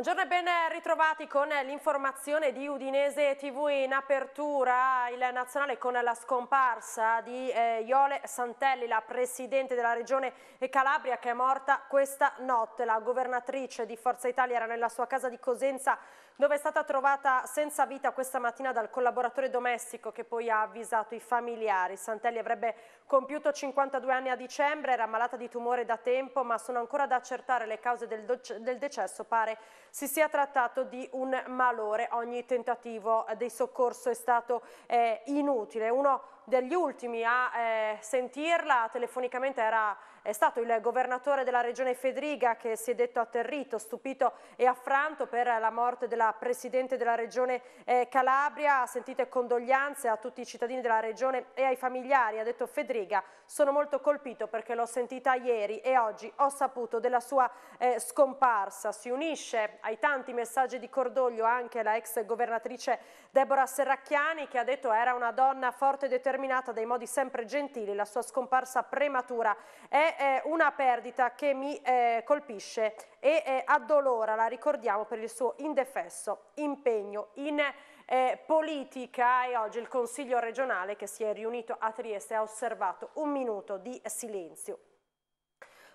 Buongiorno e ben ritrovati con l'informazione di Udinese TV in apertura il nazionale con la scomparsa di eh, Iole Santelli, la presidente della regione Calabria che è morta questa notte. La governatrice di Forza Italia era nella sua casa di Cosenza dove è stata trovata senza vita questa mattina dal collaboratore domestico che poi ha avvisato i familiari. Santelli avrebbe compiuto 52 anni a dicembre, era malata di tumore da tempo, ma sono ancora da accertare le cause del, del decesso. Pare si sia trattato di un malore. Ogni tentativo eh, di soccorso è stato eh, inutile. Uno degli ultimi a eh, sentirla telefonicamente era, è stato il governatore della regione Federica che si è detto atterrito, stupito e affranto per la morte della presidente della regione eh, Calabria. sentito condoglianze a tutti i cittadini della regione e ai familiari. Ha detto Federica, sono molto colpito perché l'ho sentita ieri e oggi ho saputo della sua eh, scomparsa. Si unisce ai tanti messaggi di cordoglio anche la ex governatrice Deborah Serracchiani che ha detto era una donna forte e determinata determinata dai modi sempre gentili, la sua scomparsa prematura è una perdita che mi eh, colpisce e eh, addolora, la ricordiamo per il suo indefesso impegno in eh, politica e oggi il Consiglio regionale che si è riunito a Trieste ha osservato un minuto di silenzio.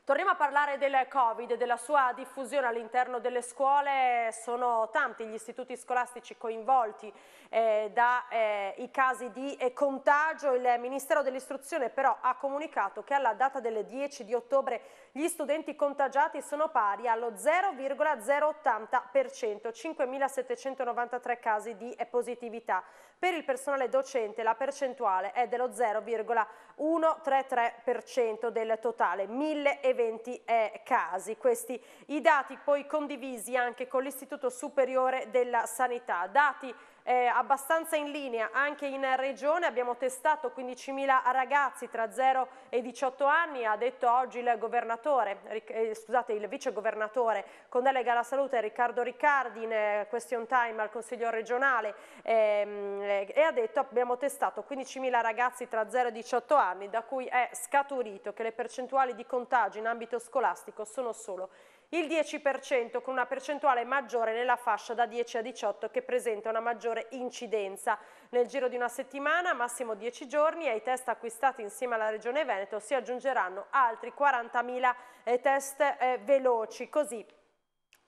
Torniamo a parlare del Covid e della sua diffusione all'interno delle scuole. Sono tanti gli istituti scolastici coinvolti eh, dai eh, casi di eh, contagio. Il Ministero dell'Istruzione però ha comunicato che alla data del 10 di ottobre gli studenti contagiati sono pari allo 0,080%, 5.793 casi di positività. Per il personale docente la percentuale è dello 0,133% del totale, 1.020 casi. Questi i dati poi condivisi anche con l'Istituto Superiore della Sanità. Dati eh, abbastanza in linea anche in regione, abbiamo testato 15.000 ragazzi tra 0 e 18 anni, ha detto oggi il governatore, eh, scusate il vicegovernatore con delega alla salute Riccardo Riccardi in eh, question time al Consiglio regionale ehm, eh, e ha detto abbiamo testato 15.000 ragazzi tra 0 e 18 anni da cui è scaturito che le percentuali di contagi in ambito scolastico sono solo il 10% con una percentuale maggiore nella fascia da 10 a 18 che presenta una maggiore incidenza. Nel giro di una settimana, massimo 10 giorni, ai test acquistati insieme alla Regione Veneto si aggiungeranno altri 40.000 test eh, veloci, così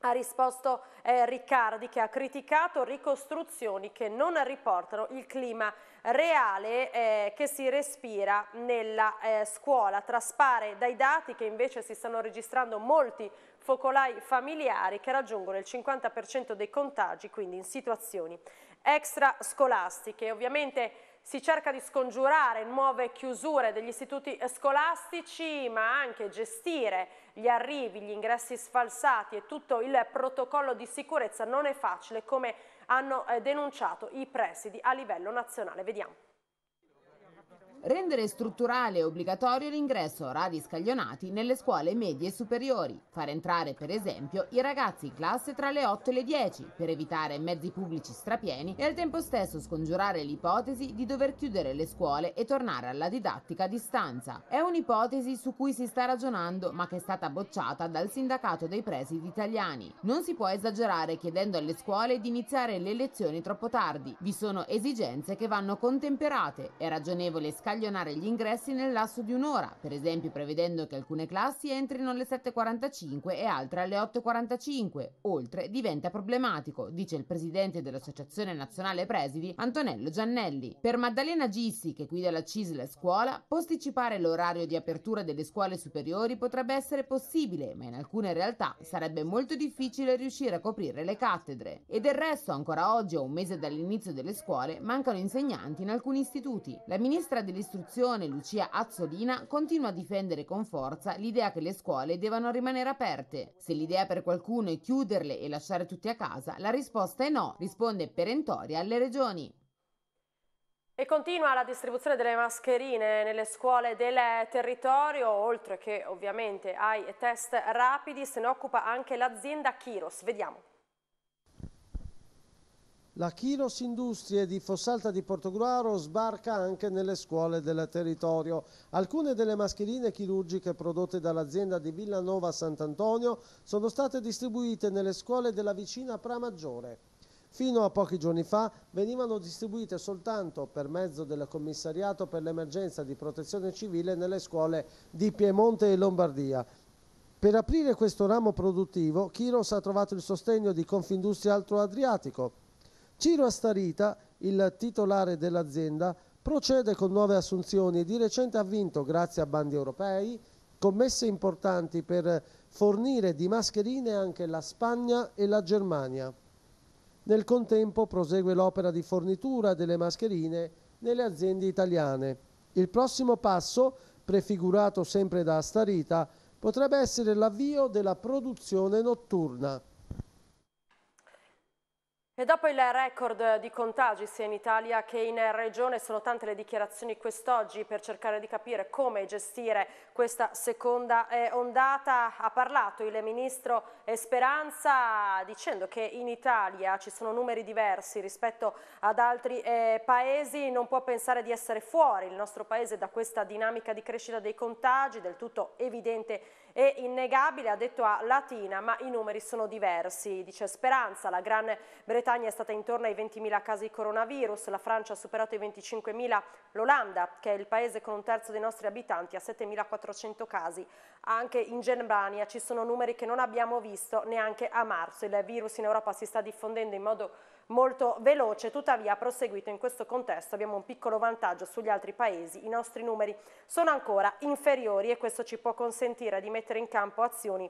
ha risposto eh, Riccardi che ha criticato ricostruzioni che non riportano il clima reale eh, che si respira nella eh, scuola. Traspare dai dati che invece si stanno registrando molti focolai familiari che raggiungono il 50% dei contagi, quindi in situazioni extrascolastiche. Ovviamente si cerca di scongiurare nuove chiusure degli istituti scolastici, ma anche gestire gli arrivi, gli ingressi sfalsati e tutto il protocollo di sicurezza non è facile, come hanno eh, denunciato i presidi a livello nazionale. Vediamo. Rendere strutturale e obbligatorio l'ingresso a orari scaglionati nelle scuole medie e superiori. Far entrare, per esempio, i ragazzi in classe tra le 8 e le 10 per evitare mezzi pubblici strapieni e al tempo stesso scongiurare l'ipotesi di dover chiudere le scuole e tornare alla didattica a distanza. È un'ipotesi su cui si sta ragionando ma che è stata bocciata dal sindacato dei presidi italiani. Non si può esagerare chiedendo alle scuole di iniziare le lezioni troppo tardi. Vi sono esigenze che vanno contemperate. È ragionevole scaglionare scaglionare gli ingressi nel lasso di un'ora, per esempio prevedendo che alcune classi entrino alle 7.45 e altre alle 8.45. Oltre diventa problematico, dice il presidente dell'Associazione Nazionale Presidi Antonello Giannelli. Per Maddalena Gissi, che guida la CISL scuola, posticipare l'orario di apertura delle scuole superiori potrebbe essere possibile, ma in alcune realtà sarebbe molto difficile riuscire a coprire le cattedre. E del resto, ancora oggi, a un mese dall'inizio delle scuole, mancano insegnanti in alcuni istituti. La ministra dell'istituto dell'istruzione Lucia Azzolina continua a difendere con forza l'idea che le scuole devono rimanere aperte. Se l'idea per qualcuno è chiuderle e lasciare tutti a casa, la risposta è no, risponde perentoria alle regioni. E continua la distribuzione delle mascherine nelle scuole del territorio, oltre che ovviamente ai test rapidi, se ne occupa anche l'azienda Kiros. Vediamo. La Chiros Industrie di Fossalta di Portogruaro sbarca anche nelle scuole del territorio. Alcune delle mascherine chirurgiche prodotte dall'azienda di Villanova Sant'Antonio sono state distribuite nelle scuole della vicina Pramaggiore. Fino a pochi giorni fa venivano distribuite soltanto per mezzo del commissariato per l'emergenza di protezione civile nelle scuole di Piemonte e Lombardia. Per aprire questo ramo produttivo, Chiros ha trovato il sostegno di Confindustria Altro Adriatico, Ciro Astarita, il titolare dell'azienda, procede con nuove assunzioni e di recente ha vinto, grazie a bandi europei, commesse importanti per fornire di mascherine anche la Spagna e la Germania. Nel contempo prosegue l'opera di fornitura delle mascherine nelle aziende italiane. Il prossimo passo, prefigurato sempre da Astarita, potrebbe essere l'avvio della produzione notturna. E dopo il record di contagi sia in Italia che in Regione sono tante le dichiarazioni quest'oggi per cercare di capire come gestire questa seconda eh, ondata. Ha parlato il Ministro Speranza dicendo che in Italia ci sono numeri diversi rispetto ad altri eh, paesi, non può pensare di essere fuori il nostro paese da questa dinamica di crescita dei contagi del tutto evidente è innegabile, ha detto a Latina, ma i numeri sono diversi, dice Speranza. La Gran Bretagna è stata intorno ai 20.000 casi di coronavirus, la Francia ha superato i 25.000, l'Olanda, che è il paese con un terzo dei nostri abitanti, ha 7.400 casi. Anche in Germania ci sono numeri che non abbiamo visto neanche a marzo. Il virus in Europa si sta diffondendo in modo molto veloce, tuttavia ha proseguito in questo contesto, abbiamo un piccolo vantaggio sugli altri paesi, i nostri numeri sono ancora inferiori e questo ci può consentire di mettere in campo azioni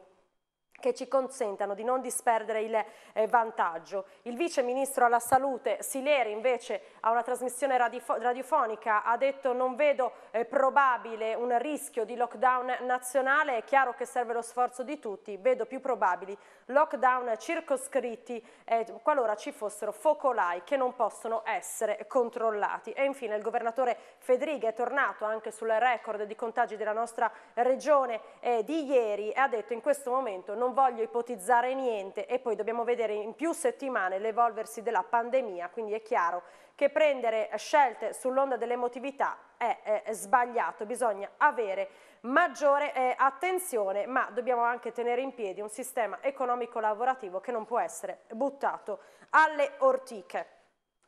che ci consentano di non disperdere il eh, vantaggio. Il vice ministro alla salute Sileri invece a una trasmissione radifo radiofonica ha detto non vedo eh, probabile un rischio di lockdown nazionale, è chiaro che serve lo sforzo di tutti, vedo più probabili lockdown circoscritti eh, qualora ci fossero focolai che non possono essere controllati. E infine il governatore Fedriga è tornato anche sul record di contagi della nostra regione eh, di ieri e ha detto in questo momento non voglio ipotizzare niente e poi dobbiamo vedere in più settimane l'evolversi della pandemia, quindi è chiaro che prendere scelte sull'onda dell'emotività è, è sbagliato, bisogna avere maggiore eh, attenzione, ma dobbiamo anche tenere in piedi un sistema economico lavorativo che non può essere buttato alle ortiche.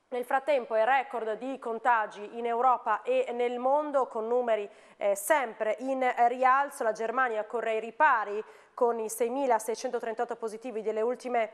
Nel frattempo il record di contagi in Europa e nel mondo con numeri eh, sempre in rialzo, la Germania corre ai ripari con i 6.638 positivi delle ultime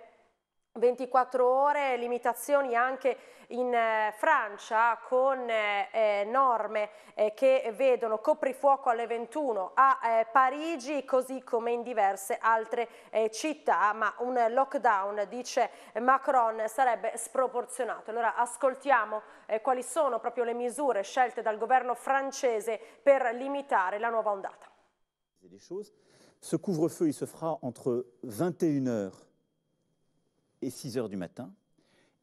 24 ore, limitazioni anche in eh, Francia con eh, eh norme eh, che vedono coprifuoco alle 21 a eh, Parigi così come in diverse altre eh, città, ma un lockdown, dice Macron, sarebbe sproporzionato. Allora ascoltiamo quali sono proprio le misure scelte dal governo francese per limitare la nuova ondata. Ce couvre-feu, il se fera entre 21 heures et 6 heures du matin.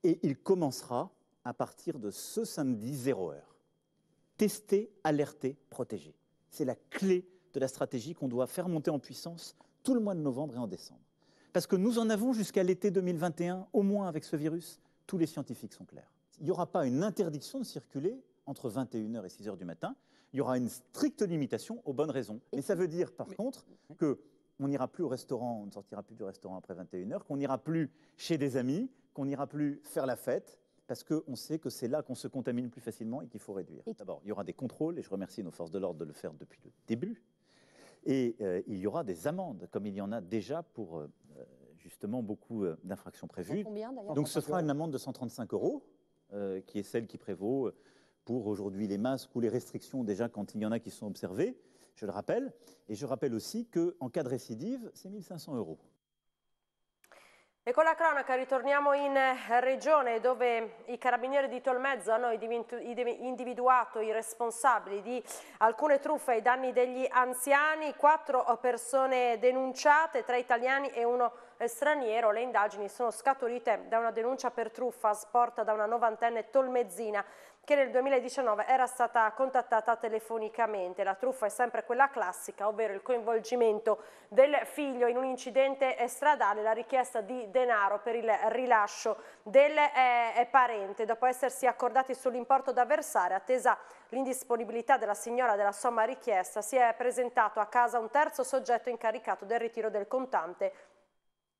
Et il commencera à partir de ce samedi 0 heure. Tester, alerter, protéger. C'est la clé de la stratégie qu'on doit faire monter en puissance tout le mois de novembre et en décembre. Parce que nous en avons jusqu'à l'été 2021, au moins avec ce virus, tous les scientifiques sont clairs. Il n'y aura pas une interdiction de circuler entre 21h et 6h du matin, il y aura une stricte limitation aux bonnes raisons. Mais ça veut dire par contre que on n'ira plus au restaurant, on ne sortira plus du restaurant après 21h, qu'on n'ira plus chez des amis, qu'on n'ira plus faire la fête, parce qu'on sait que c'est là qu'on se contamine plus facilement et qu'il faut réduire. D'abord, il y aura des contrôles, et je remercie nos forces de l'ordre de le faire depuis le début, et euh, il y aura des amendes, comme il y en a déjà pour euh, justement beaucoup euh, d'infractions prévues. Donc ce sera une amende de 135 euros, qui est celle qui prévaut pour aujourd'hui les masques ou les restrictions déjà quand il y en a qui sont observées. je le rappelle. Et je rappelle aussi qu'en cas de récidive, c'est 1500 euros. E con la cronaca ritorniamo in eh, regione dove i carabinieri di Tolmezzo hanno individuato i responsabili di alcune truffe ai danni degli anziani, quattro persone denunciate, tre italiani e uno eh, straniero. Le indagini sono scaturite da una denuncia per truffa sporta da una novantenne tolmezzina che nel 2019 era stata contattata telefonicamente. La truffa è sempre quella classica, ovvero il coinvolgimento del figlio in un incidente stradale, la richiesta di denaro per il rilascio del eh, parente. Dopo essersi accordati sull'importo da versare, attesa l'indisponibilità della signora della somma richiesta, si è presentato a casa un terzo soggetto incaricato del ritiro del contante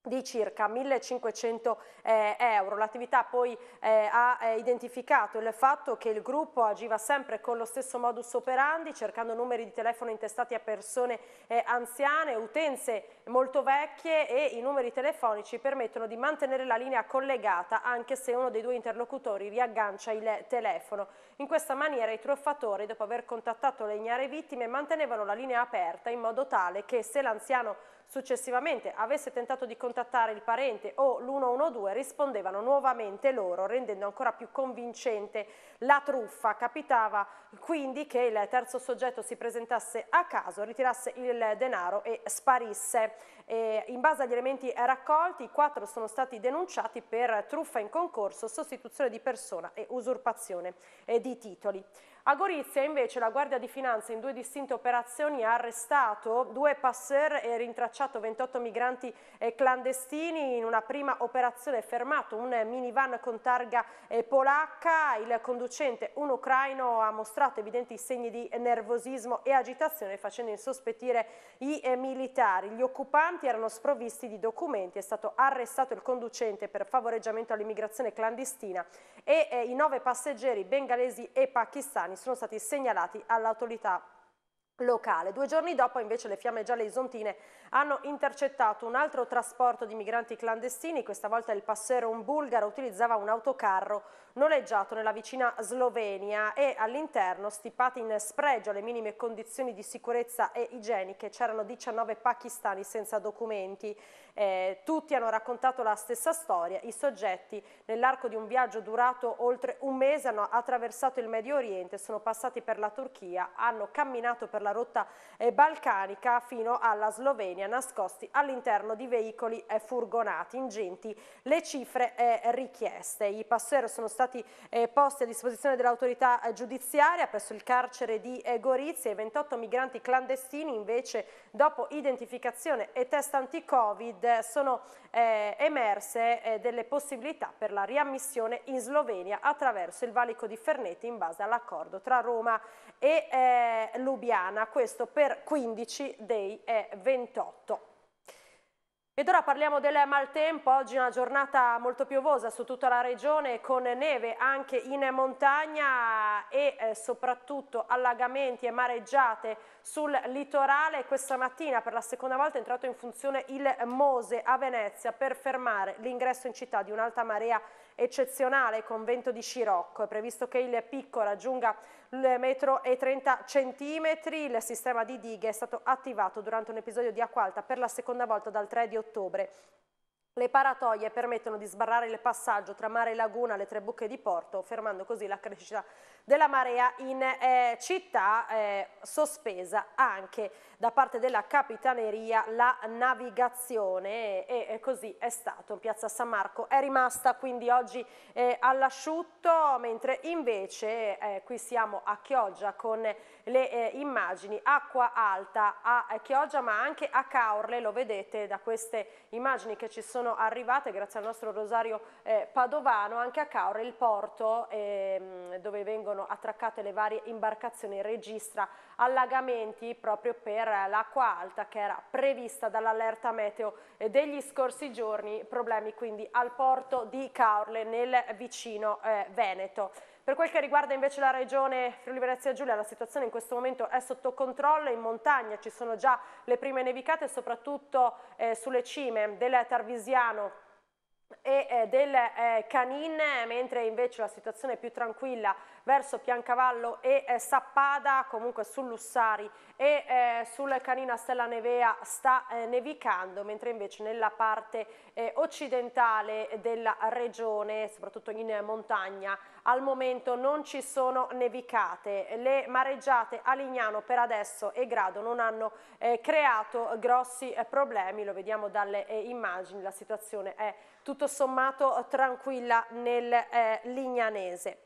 di circa 1.500 eh, euro. L'attività poi eh, ha eh, identificato il fatto che il gruppo agiva sempre con lo stesso modus operandi, cercando numeri di telefono intestati a persone eh, anziane, utenze molto vecchie e i numeri telefonici permettono di mantenere la linea collegata anche se uno dei due interlocutori riaggancia il telefono. In questa maniera i truffatori, dopo aver contattato le ignare vittime, mantenevano la linea aperta in modo tale che se l'anziano Successivamente avesse tentato di contattare il parente o l'112 rispondevano nuovamente loro rendendo ancora più convincente la truffa. Capitava quindi che il terzo soggetto si presentasse a caso, ritirasse il denaro e sparisse. E in base agli elementi raccolti i quattro sono stati denunciati per truffa in concorso, sostituzione di persona e usurpazione eh, di titoli. A Gorizia invece la Guardia di Finanza in due distinte operazioni ha arrestato due passer e rintracciato 28 migranti eh, clandestini. In una prima operazione è fermato un minivan con targa eh, polacca. Il conducente, un ucraino, ha mostrato evidenti segni di nervosismo e agitazione facendo insospettire i eh, militari. Gli occupanti erano sprovvisti di documenti. È stato arrestato il conducente per favoreggiamento all'immigrazione clandestina e eh, i nove passeggeri bengalesi e pakistani sono stati segnalati all'autorità locale. Due giorni dopo invece le fiamme gialle isontine hanno intercettato un altro trasporto di migranti clandestini, questa volta il passero un bulgaro utilizzava un autocarro noleggiato nella vicina Slovenia e all'interno, stipati in spregio alle minime condizioni di sicurezza e igieniche, c'erano 19 pakistani senza documenti. Eh, tutti hanno raccontato la stessa storia, i soggetti nell'arco di un viaggio durato oltre un mese hanno attraversato il Medio Oriente, sono passati per la Turchia, hanno camminato per la rotta eh, balcanica fino alla Slovenia, nascosti all'interno di veicoli e eh, furgonati, ingenti le cifre eh, richieste. I passeri sono stati eh, posti a disposizione dell'autorità eh, giudiziaria presso il carcere di Gorizia e 28 migranti clandestini invece dopo identificazione e test anti-covid Covid sono eh, emerse eh, delle possibilità per la riammissione in Slovenia attraverso il valico di Ferneti in base all'accordo tra Roma e eh, Lubiana, questo per 15 dei 28 eh, ed ora parliamo del maltempo, oggi è una giornata molto piovosa su tutta la regione con neve anche in montagna e eh, soprattutto allagamenti e mareggiate sul litorale. Questa mattina per la seconda volta è entrato in funzione il Mose a Venezia per fermare l'ingresso in città di un'alta marea eccezionale convento di Scirocco. È previsto che il picco raggiunga il metro e 30 centimetri. Il sistema di dighe è stato attivato durante un episodio di acqua alta per la seconda volta dal 3 di ottobre le paratoie permettono di sbarrare il passaggio tra mare e laguna alle tre buche di porto, fermando così la crescita della marea in eh, città, eh, sospesa anche da parte della Capitaneria la navigazione e, e, così è stato. piazza San Marco è rimasta quindi oggi eh, all'asciutto, mentre invece eh, qui siamo a Chioggia con le eh, immagini, acqua alta a Chioggia eh, ma anche a Caorle, lo vedete da queste immagini che ci sono arrivate grazie al nostro Rosario eh, Padovano, anche a Caorle il porto eh, dove vengono attraccate le varie imbarcazioni registra allagamenti proprio per l'acqua alta che era prevista dall'allerta meteo degli scorsi giorni, problemi quindi al porto di Caorle nel vicino eh, Veneto. Per quel che riguarda invece la regione Friuli Venezia Giulia, la situazione in questo momento è sotto controllo, in montagna ci sono già le prime nevicate, soprattutto eh, sulle cime del Tarvisiano e eh, del eh, Canin, mentre invece la situazione è più tranquilla verso Piancavallo e eh, Sappada, comunque sul Lussari e eh, sul Canina Stella Nevea sta eh, nevicando, mentre invece nella parte eh, occidentale della regione, soprattutto in montagna, al momento non ci sono nevicate. Le mareggiate a Lignano per adesso e Grado non hanno eh, creato grossi eh, problemi, lo vediamo dalle eh, immagini, la situazione è tutto sommato eh, tranquilla nel eh, lignanese.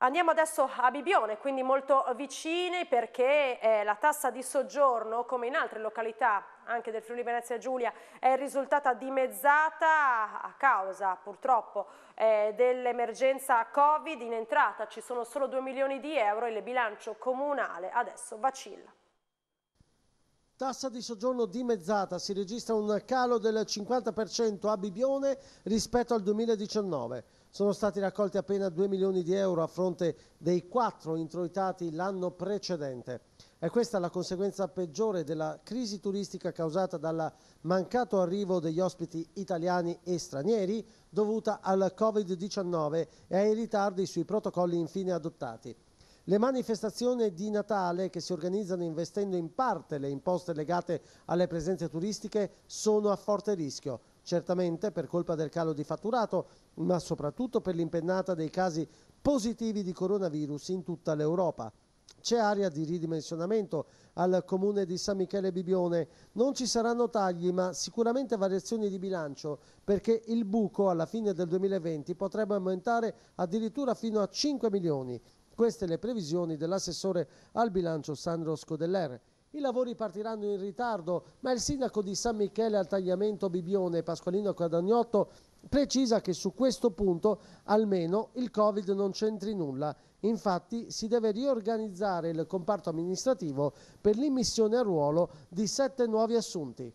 Andiamo adesso a Bibione, quindi molto vicini perché eh, la tassa di soggiorno, come in altre località anche del Friuli Venezia Giulia, è risultata dimezzata a causa purtroppo eh, dell'emergenza Covid. In entrata ci sono solo 2 milioni di euro e il bilancio comunale adesso vacilla. Tassa di soggiorno dimezzata, si registra un calo del 50% a Bibione rispetto al 2019. Sono stati raccolti appena 2 milioni di euro a fronte dei 4 introitati l'anno precedente. È questa la conseguenza peggiore della crisi turistica causata dal mancato arrivo degli ospiti italiani e stranieri dovuta al Covid-19 e ai ritardi sui protocolli infine adottati. Le manifestazioni di Natale che si organizzano investendo in parte le imposte legate alle presenze turistiche sono a forte rischio certamente per colpa del calo di fatturato, ma soprattutto per l'impennata dei casi positivi di coronavirus in tutta l'Europa. C'è area di ridimensionamento al comune di San Michele Bibione. Non ci saranno tagli, ma sicuramente variazioni di bilancio, perché il buco alla fine del 2020 potrebbe aumentare addirittura fino a 5 milioni. Queste le previsioni dell'assessore al bilancio Sandro Scodeller. I lavori partiranno in ritardo, ma il sindaco di San Michele al Tagliamento Bibione, Pasqualino Quadagnotto, precisa che su questo punto almeno il Covid non c'entri nulla. Infatti si deve riorganizzare il comparto amministrativo per l'immissione a ruolo di sette nuovi assunti.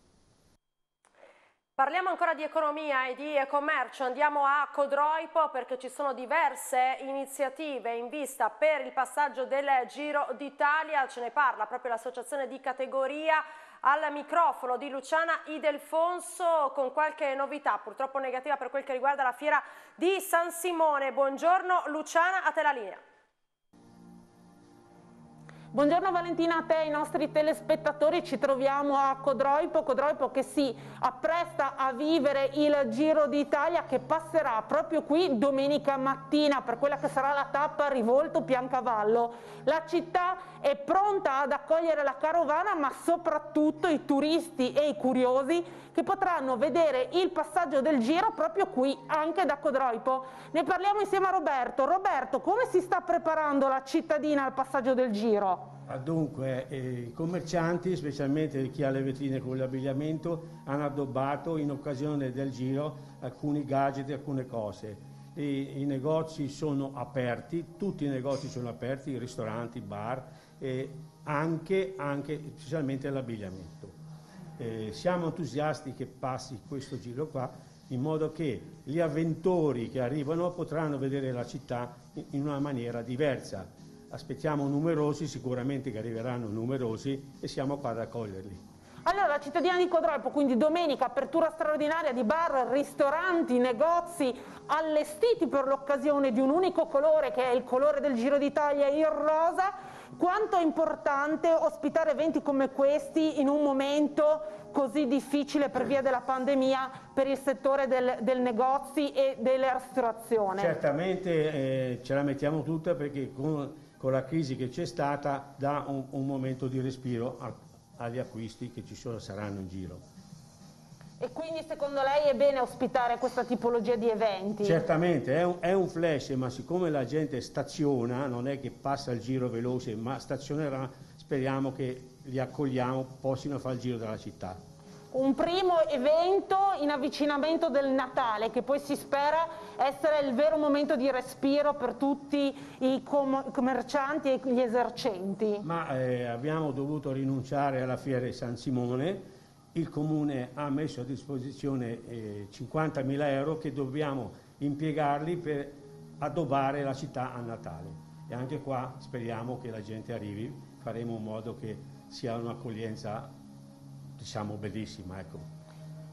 Parliamo ancora di economia e di e-commercio, andiamo a Codroipo perché ci sono diverse iniziative in vista per il passaggio del Giro d'Italia, ce ne parla proprio l'associazione di categoria al microfono di Luciana Idelfonso con qualche novità purtroppo negativa per quel che riguarda la fiera di San Simone. Buongiorno Luciana, a te la linea. Buongiorno Valentina a te e ai nostri telespettatori, ci troviamo a Codroipo, Codroipo che si appresta a vivere il Giro d'Italia che passerà proprio qui domenica mattina per quella che sarà la tappa Rivolto Piancavallo. La città è pronta ad accogliere la carovana ma soprattutto i turisti e i curiosi che potranno vedere il passaggio del giro proprio qui, anche da Codroipo. Ne parliamo insieme a Roberto. Roberto, come si sta preparando la cittadina al passaggio del giro? Ah, dunque, eh, i commercianti, specialmente chi ha le vetrine con l'abbigliamento, hanno addobbato in occasione del giro alcuni gadget, alcune cose. I, i, negozi sono aperti, tutti i negozi sono aperti, ristoranti, bar, e anche, anche specialmente l'abbigliamento eh, siamo entusiasti che passi questo giro qua, in modo che gli avventori che arrivano potranno vedere la città in una maniera diversa. Aspettiamo numerosi, sicuramente che arriveranno numerosi e siamo qua ad accoglierli. Allora, cittadini di Quadropo, quindi domenica apertura straordinaria di bar, ristoranti, negozi allestiti per l'occasione di un unico colore che è il colore del Giro d'Italia, il rosa quanto è importante ospitare eventi come questi in un momento così difficile per via della pandemia per il settore del, del negozi e della ristorazione? Certamente eh, ce la mettiamo tutta perché con, con la crisi che c'è stata dà un, un momento di respiro a, agli acquisti che ci sono, saranno in giro. E quindi secondo lei è bene ospitare questa tipologia di eventi? Certamente, è un, è un, flash, ma siccome la gente staziona, non è che passa il giro veloce, ma stazionerà, speriamo che li accogliamo, possano fare il giro della città. Un primo evento in avvicinamento del Natale che poi si spera essere il vero momento di respiro per tutti i com commercianti e gli esercenti. Ma eh, abbiamo dovuto rinunciare alla Fiera di San Simone il Comune ha messo a disposizione eh, 50.000 euro che dobbiamo impiegarli per addobbare la città a Natale. E anche qua speriamo che la gente arrivi, faremo in modo che sia un'accoglienza diciamo bellissima. Ecco.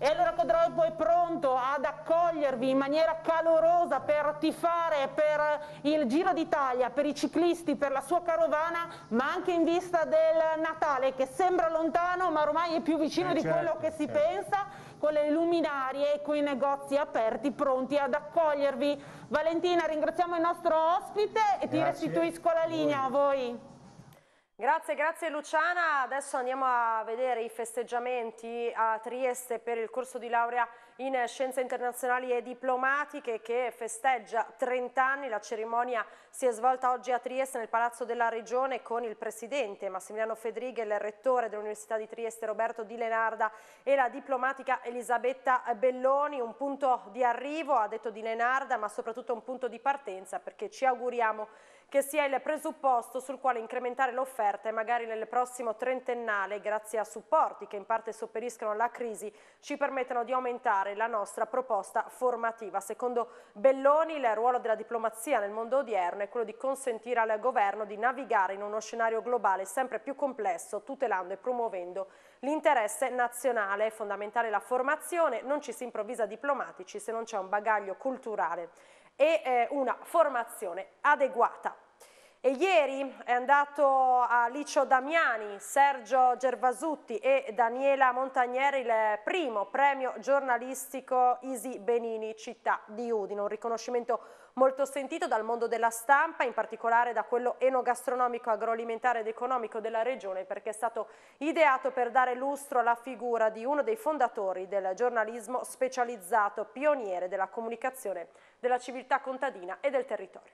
E allora Codroipo è pronto ad accogliervi in maniera calorosa per tifare per il Giro d'Italia, per i ciclisti, per la sua carovana, ma anche in vista del Natale che sembra lontano ma ormai è più vicino eh, di certo, quello che si certo. pensa, con le luminarie e con i negozi aperti pronti ad accogliervi. Valentina, ringraziamo il nostro ospite e Grazie. ti restituisco la linea a voi. Grazie, grazie Luciana. Adesso andiamo a vedere i festeggiamenti a Trieste per il corso di laurea in Scienze Internazionali e Diplomatiche che festeggia 30 anni. La cerimonia si è svolta oggi a Trieste nel Palazzo della Regione con il Presidente Massimiliano Fedrighe, il Rettore dell'Università di Trieste Roberto Di Lenarda e la diplomatica Elisabetta Belloni. Un punto di arrivo, ha detto Di Lenarda, ma soprattutto un punto di partenza perché ci auguriamo che sia il presupposto sul quale incrementare l'offerta e magari nel prossimo trentennale, grazie a supporti che in parte sopperiscono alla crisi, ci permettano di aumentare migliorare la nostra proposta formativa. Secondo Belloni il ruolo della diplomazia nel mondo odierno è quello di consentire al governo di navigare in uno scenario globale sempre più complesso, tutelando e promuovendo l'interesse nazionale. È fondamentale la formazione, non ci si improvvisa diplomatici se non c'è un bagaglio culturale e eh, una formazione adeguata. E ieri è andato a Licio Damiani, Sergio Gervasutti e Daniela Montagnieri il primo premio giornalistico Isi Benini Città di Udine, un riconoscimento molto sentito dal mondo della stampa, in particolare da quello enogastronomico, agroalimentare ed economico della regione perché è stato ideato per dare lustro alla figura di uno dei fondatori del giornalismo specializzato, pioniere della comunicazione della civiltà contadina e del territorio.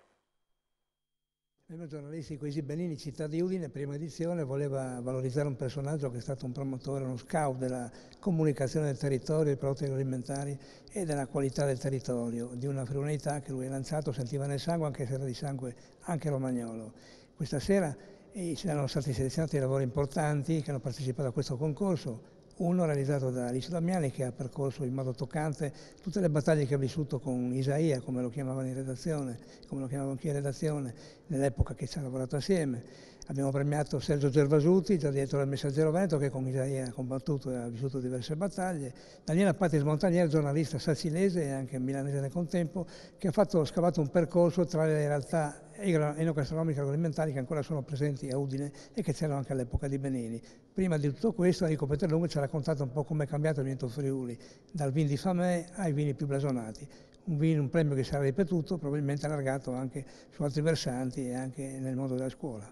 Il Memo giornalista Quesi Benini, Città di Udine, prima edizione, voleva valorizzare un personaggio che è stato un promotore, uno scout della comunicazione del territorio, dei prodotti alimentari e della qualità del territorio, di una friulenità che lui ha lanciato, sentiva nel sangue, anche se era di sangue anche romagnolo. Questa sera eh, ci erano stati selezionati lavori importanti che hanno partecipato a questo concorso, uno realizzato da Alice Damiani che ha percorso in modo toccante tutte le battaglie che ha vissuto con Isaia, come lo chiamavano in redazione, come lo chiamavo anch'io in redazione, nell'epoca che ci ha lavorato assieme. Abbiamo premiato Sergio Gervasuti, già dietro al Messaggero Veneto, che con Isaia ha combattuto e ha vissuto diverse battaglie. Daniela Patis Montagnere, giornalista sassinese e anche milanese nel contempo, che ha fatto, scavato un percorso tra le realtà enogastronomiche agroalimentari che ancora sono presenti a Udine e che c'erano anche all'epoca di Benini. Prima di tutto questo Enrico Peterlungo ci ha raccontato un po' come è cambiato il vento Friuli, dal vin di Famè ai vini più blasonati. Un, vino, un premio che sarà ripetuto, probabilmente allargato anche su altri versanti e anche nel mondo della scuola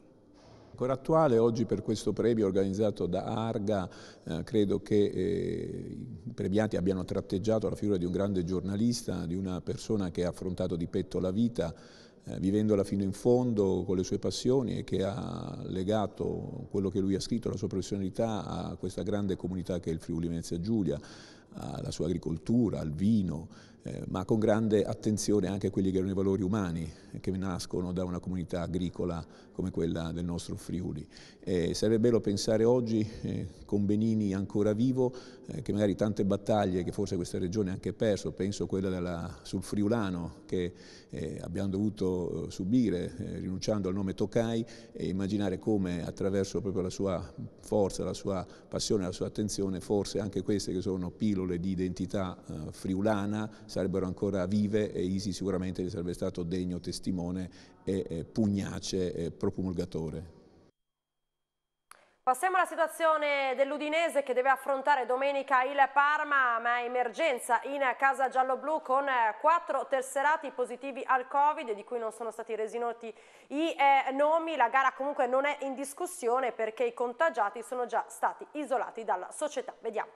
ancora attuale. Oggi per questo premio organizzato da Arga eh, credo che eh, i premiati abbiano tratteggiato la figura di un grande giornalista, di una persona che ha affrontato di petto la vita eh, vivendola fino in fondo con le sue passioni e che ha legato quello che lui ha scritto, la sua professionalità, a questa grande comunità che è il Friuli Venezia Giulia, alla sua agricoltura, al vino, eh, ma con grande attenzione anche a quelli che erano i valori umani che nascono da una comunità agricola come quella del nostro Friuli. Eh, sarebbe bello pensare oggi, eh, con Benini ancora vivo, eh, che magari tante battaglie che forse questa regione ha anche perso, penso quella della, sul friulano che eh, abbiamo dovuto eh, subire rinunciando al nome Tokai, e immaginare come attraverso proprio la sua forza, la sua passione, la sua attenzione, forse anche queste che sono pillole cellule di identità eh, friulana sarebbero ancora vive e Isi sicuramente gli sarebbe stato degno testimone e eh, pugnace eh, propulgatore. Passiamo alla situazione dell'Udinese che deve affrontare domenica il Parma, ma emergenza in casa giallo-blu con eh, quattro tesserati positivi al Covid, di cui non sono stati resi noti i eh, nomi. La gara comunque non è in discussione perché i contagiati sono già stati isolati dalla società. Vediamo.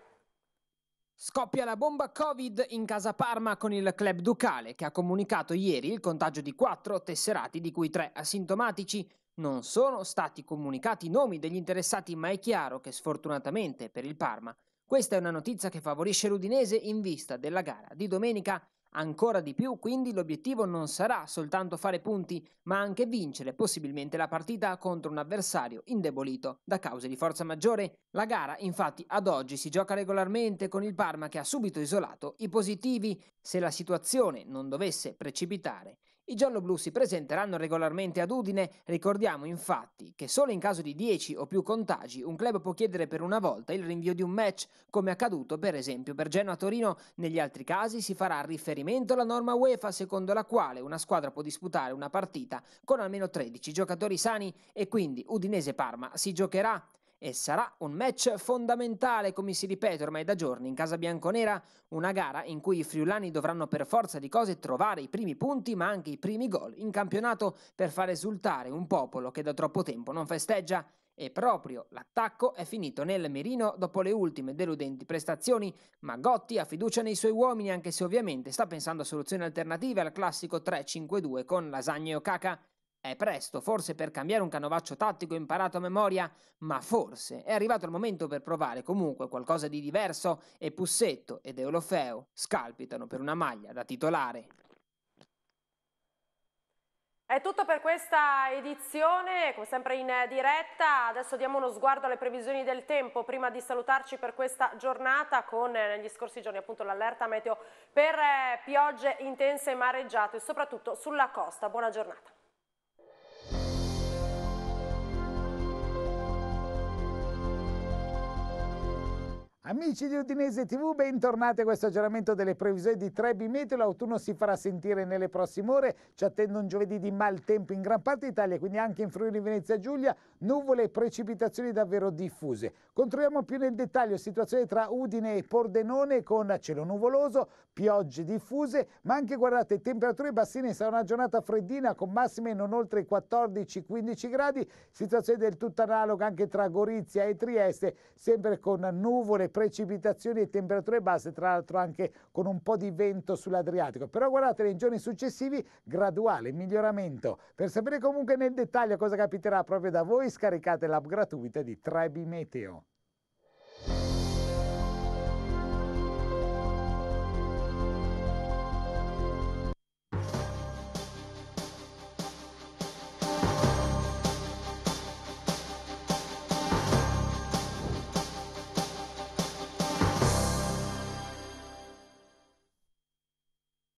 Scoppia la bomba Covid in casa Parma con il club Ducale che ha comunicato ieri il contagio di quattro tesserati di cui tre asintomatici. Non sono stati comunicati i nomi degli interessati ma è chiaro che sfortunatamente per il Parma questa è una notizia che favorisce l'Udinese in vista della gara di domenica Ancora di più, quindi, l'obiettivo non sarà soltanto fare punti, ma anche vincere possibilmente la partita contro un avversario indebolito da cause di forza maggiore. La gara, infatti, ad oggi si gioca regolarmente con il Parma che ha subito isolato i positivi. Se la situazione non dovesse precipitare i gialloblu si presenteranno regolarmente ad Udine, ricordiamo infatti che solo in caso di 10 o più contagi un club può chiedere per una volta il rinvio di un match, come accaduto per esempio per Genoa-Torino, negli altri casi si farà riferimento alla norma UEFA secondo la quale una squadra può disputare una partita con almeno 13 giocatori sani e quindi Udinese-Parma si giocherà e sarà un match fondamentale, come si ripete ormai da giorni in casa bianconera, una gara in cui i friulani dovranno per forza di cose trovare i primi punti ma anche i primi gol in campionato per far esultare un popolo che da troppo tempo non festeggia e proprio l'attacco è finito nel mirino dopo le ultime deludenti prestazioni, ma Gotti ha fiducia nei suoi uomini anche se ovviamente sta pensando a soluzioni alternative al classico 3-5-2 con lasagne e Okaka. È presto, forse, per cambiare un canovaccio tattico imparato a memoria, ma forse è arrivato il momento per provare comunque qualcosa di diverso e Pussetto ed Eulofeo scalpitano per una maglia da titolare. È tutto per questa edizione, come sempre in diretta. Adesso diamo uno sguardo alle previsioni del tempo prima di salutarci per questa giornata con eh, negli scorsi giorni appunto l'allerta meteo per eh, piogge intense e mareggiate, soprattutto sulla costa. Buona giornata. Amici di Udinese TV, bentornati a questo aggiornamento delle previsioni di Trebi Meteo. L'autunno si farà sentire nelle prossime ore. Ci attende un giovedì di maltempo in gran parte d'Italia, quindi anche in Friuli Venezia Giulia, nuvole e precipitazioni davvero diffuse. Controlliamo più nel dettaglio la situazione tra Udine e Pordenone con cielo nuvoloso, piogge diffuse, ma anche guardate temperature bassine, sarà una giornata freddina con massime non oltre 14-15 gradi, situazione del tutto analoga anche tra Gorizia e Trieste, sempre con nuvole, precipitazioni e temperature basse, tra l'altro anche con un po' di vento sull'Adriatico. Però guardate nei giorni successivi graduale miglioramento. Per sapere comunque nel dettaglio cosa capiterà proprio da voi scaricate l'app gratuita di Trebi Meteo.